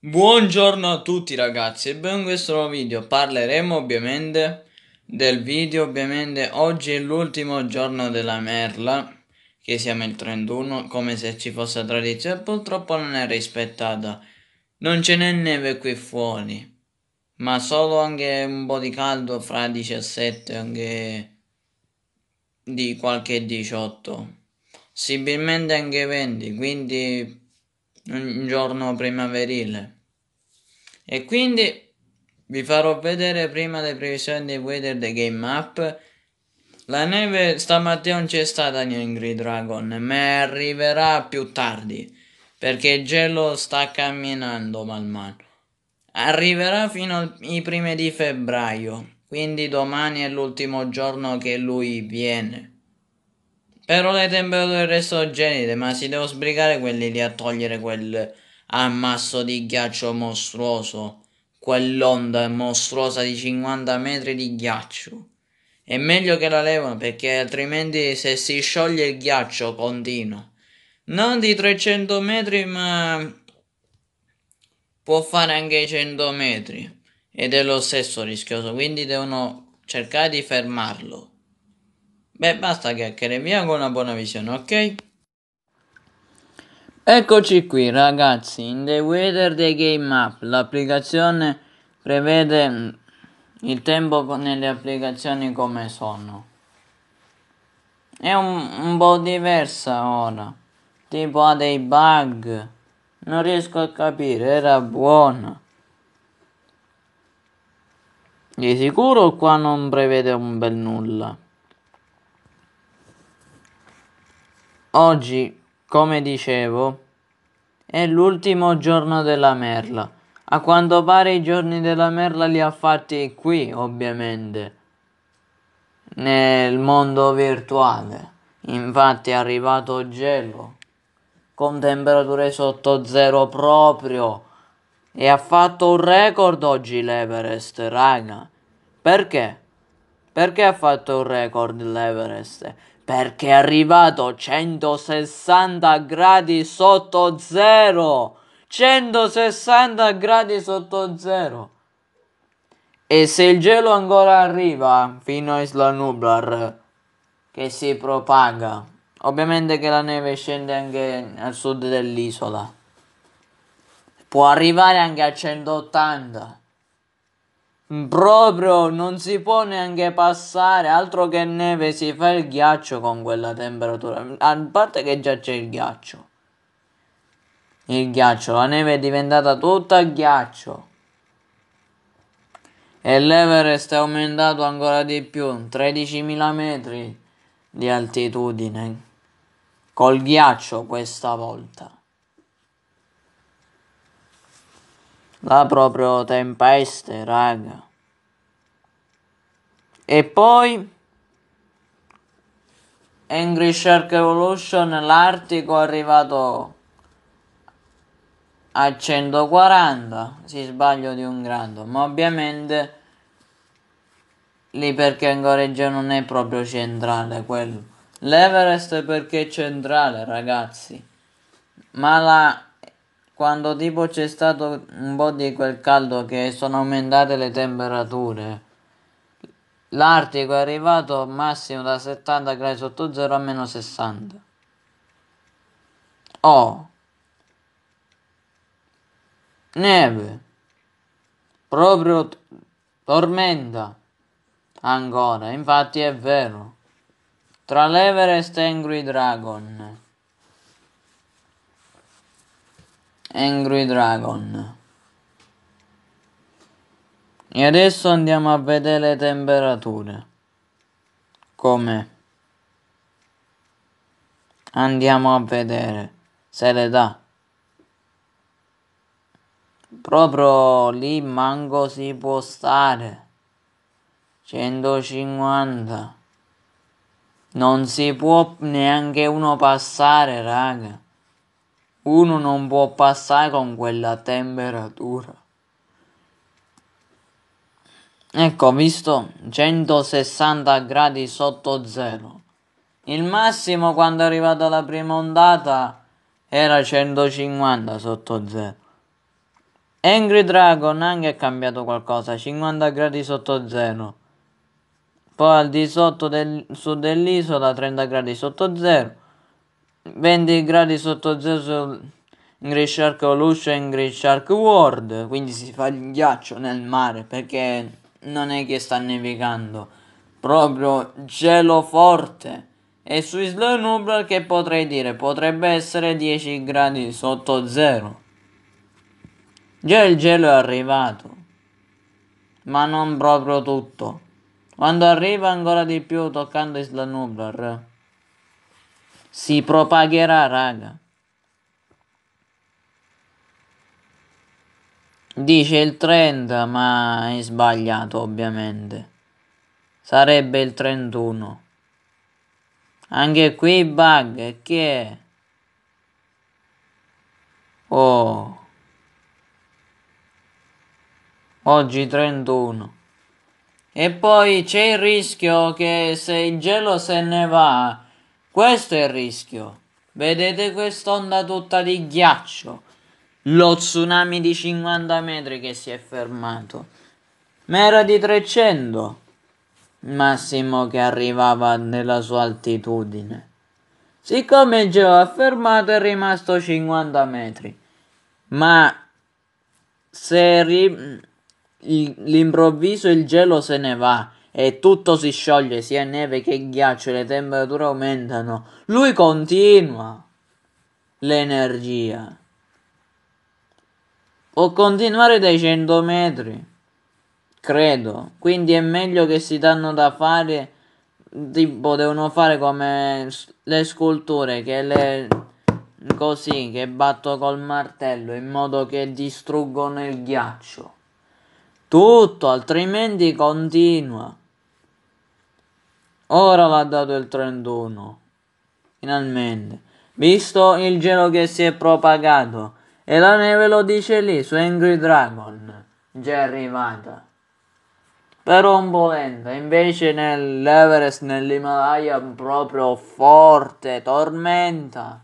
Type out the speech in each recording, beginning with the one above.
Buongiorno a tutti ragazzi e benvenuti in questo nuovo video parleremo ovviamente del video ovviamente oggi è l'ultimo giorno della merla che siamo il 31 come se ci fosse tradizione purtroppo non è rispettata non ce n'è neve qui fuori ma solo anche un po' di caldo fra 17 anche di qualche 18 possibilmente anche 20 quindi un giorno primaverile e quindi vi farò vedere prima le previsioni di weather the game map la neve stamattina non c'è stata in Angry Dragon ma arriverà più tardi perché il gelo sta camminando man mano arriverà fino ai primi di febbraio quindi domani è l'ultimo giorno che lui viene. Però le temperature sono gelide, ma si devo sbrigare quelli lì a togliere quel ammasso di ghiaccio mostruoso. Quell'onda mostruosa di 50 metri di ghiaccio. È meglio che la levano perché altrimenti se si scioglie il ghiaccio continua. Non di 300 metri ma può fare anche 100 metri ed è lo stesso rischioso, quindi devono cercare di fermarlo. Beh, basta chiacchiere via con una buona visione, ok? Eccoci qui ragazzi, in The Weather The Game Map, l'applicazione prevede mm, il tempo nelle applicazioni come sono. È un, un po' diversa ora, tipo ha dei bug, non riesco a capire, era buona. Di sicuro qua non prevede un bel nulla. Oggi, come dicevo, è l'ultimo giorno della merla. A quanto pare i giorni della merla li ha fatti qui, ovviamente, nel mondo virtuale. Infatti è arrivato gelo, con temperature sotto zero proprio e ha fatto un record oggi l'Everest, raga. Perché? Perché ha fatto un record l'Everest? Perché è arrivato 160 gradi sotto zero. 160 gradi sotto zero. E se il gelo ancora arriva fino a Isla Nublar, che si propaga, ovviamente che la neve scende anche al sud dell'isola può arrivare anche a 180. Proprio non si può neanche passare, altro che neve, si fa il ghiaccio con quella temperatura. A parte che già c'è il ghiaccio. Il ghiaccio, la neve è diventata tutta ghiaccio. E l'Everest è aumentato ancora di più, 13.000 metri di altitudine. Col ghiaccio questa volta. La proprio tempeste, raga. E poi Angry Shark Evolution l'Artico è arrivato a 140, si sbaglio di un grado, ma ovviamente lì perché Angoreggia non è proprio centrale quello. L'Everest perché è centrale, ragazzi. Ma la quando tipo c'è stato un po' di quel caldo che sono aumentate le temperature. L'Artico è arrivato massimo da 70 gradi sotto 0 a meno 60. Oh. Neve. Proprio tormenta. Ancora, infatti è vero. Tra l'Everest e Angry Dragon. Angry Dragon. E adesso andiamo a vedere le temperature. Come? Andiamo a vedere se le dà. Proprio lì manco si può stare. 150. Non si può neanche uno passare, raga. Uno non può passare con quella temperatura. Ecco, visto 160 gradi sotto zero. Il massimo quando è arrivata la prima ondata era 150 sotto zero. Angry Dragon anche è cambiato qualcosa, 50 gradi sotto zero. Poi al di sotto del, su dell'isola 30 gradi sotto zero. 20 gradi sotto zero su Grey Shark Evolution in Grey Shark World quindi si fa il ghiaccio nel mare perché non è che sta nevicando proprio gelo forte e su Isla Nublar che potrei dire potrebbe essere 10 gradi sotto zero già il gelo è arrivato ma non proprio tutto quando arriva ancora di più toccando Isla Nublar si propagherà, raga. Dice il trend, ma è sbagliato ovviamente. Sarebbe il 31. Anche qui bug, che è? Oh. Oggi 31. E poi c'è il rischio che se il gelo se ne va questo è il rischio. Vedete quest'onda tutta di ghiaccio. Lo tsunami di 50 metri che si è fermato. Ma era di 300. Massimo che arrivava nella sua altitudine. Siccome il geo ha fermato è rimasto 50 metri. Ma se ri- l'improvviso il gelo se ne va e tutto si scioglie, sia neve che ghiaccio, e le temperature aumentano. Lui continua l'energia. Può continuare dai 100 metri, credo. Quindi è meglio che si danno da fare, tipo devono fare come le sculture che le così che batto col martello in modo che distruggono il ghiaccio. Tutto, altrimenti continua. Ora va dato il 31. Finalmente. Visto il gelo che si è propagato. E la neve lo dice lì su Angry Dragon. Già è arrivata. Però un po' lenta. Invece nell'Everest, nell'Himalaya, proprio forte. Tormenta.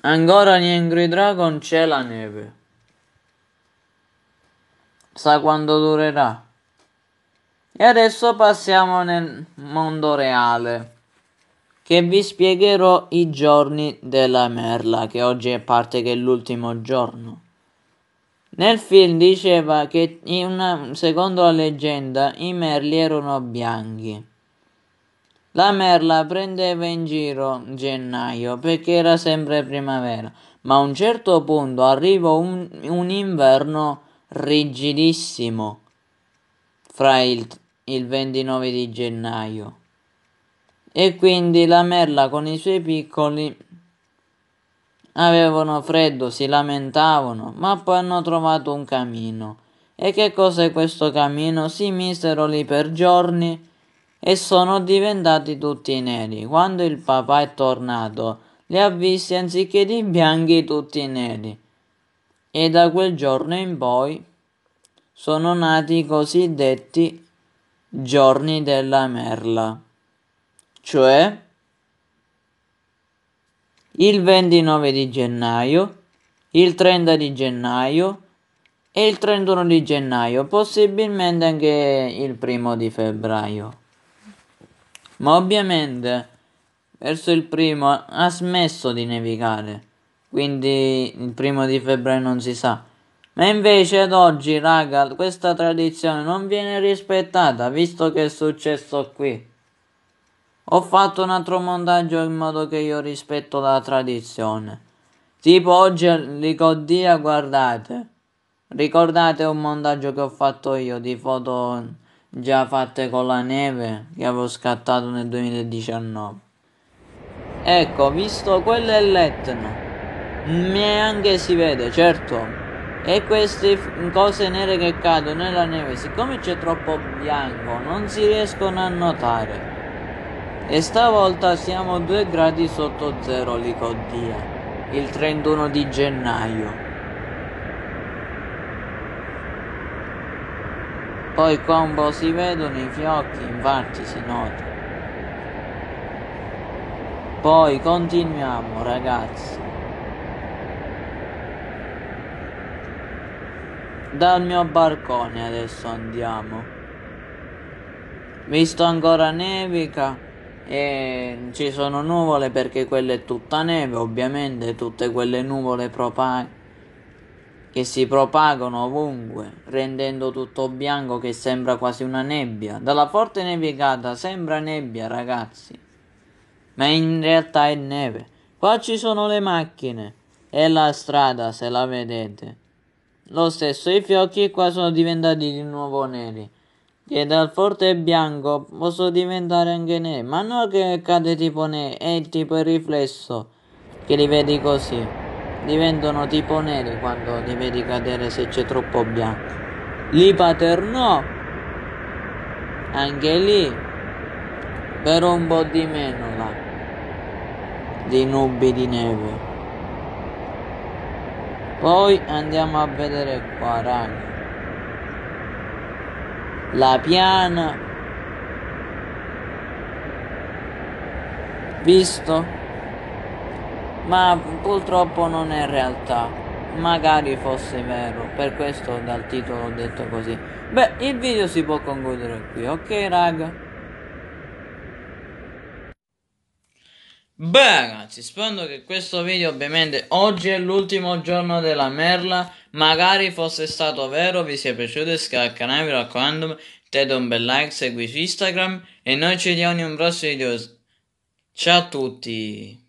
Ancora in Angry Dragon c'è la neve. Sa quanto durerà? E adesso passiamo nel mondo reale, che vi spiegherò i giorni della merla, che oggi è parte che è l'ultimo giorno. Nel film diceva che, una, secondo la leggenda, i merli erano bianchi. La merla prendeva in giro gennaio perché era sempre primavera, ma a un certo punto arriva un, un inverno rigidissimo fra il il 29 di gennaio e quindi la merla con i suoi piccoli avevano freddo, si lamentavano, ma poi hanno trovato un camino. E che cos'è questo camino? Si misero lì per giorni e sono diventati tutti neri. Quando il papà è tornato, li ha visti anziché di bianchi tutti neri. E da quel giorno in poi sono nati i cosiddetti giorni della merla, cioè il 29 di gennaio, il 30 di gennaio e il 31 di gennaio, possibilmente anche il primo di febbraio. Ma ovviamente verso il primo ha smesso di nevicare, quindi il primo di febbraio non si sa. Ma invece ad oggi, raga, questa tradizione non viene rispettata, visto che è successo qui. Ho fatto un altro montaggio in modo che io rispetto la tradizione. Tipo oggi ricordia, guardate. Ricordate un montaggio che ho fatto io di foto già fatte con la neve che avevo scattato nel 2019. Ecco, visto quello è l'Etna. Neanche si vede, certo, e queste cose nere che cadono nella neve, siccome c'è troppo bianco, non si riescono a notare. E stavolta siamo 2 gradi sotto zero, Licodia, il 31 di gennaio. Poi combo si vedono i fiocchi, infatti si nota. Poi continuiamo ragazzi. Dal mio barcone adesso andiamo. Visto ancora nevica e ci sono nuvole perché quella è tutta neve, ovviamente tutte quelle nuvole propagano che si propagano ovunque, rendendo tutto bianco che sembra quasi una nebbia. Dalla forte nevicata sembra nebbia, ragazzi, ma in realtà è neve. Qua ci sono le macchine e la strada, se la vedete. Lo stesso i fiocchi qua sono diventati di nuovo neri. Che dal forte bianco possono diventare anche neri. Ma non che cade tipo neri, è tipo il riflesso che li vedi così. Diventano tipo neri quando li vedi cadere se c'è troppo bianco. L'ipater no. Anche lì. Però un po' di meno là. Di nubi di neve poi andiamo a vedere qua raga la piana visto ma purtroppo non è realtà magari fosse vero per questo dal titolo ho detto così beh il video si può concludere qui ok raga Beh ragazzi, spero che questo video ovviamente oggi è l'ultimo giorno della merla, magari fosse stato vero, vi sia piaciuto iscrivetevi al canale, vi raccomando, mettete un bel like, su Instagram e noi ci vediamo in un prossimo video. Ciao a tutti!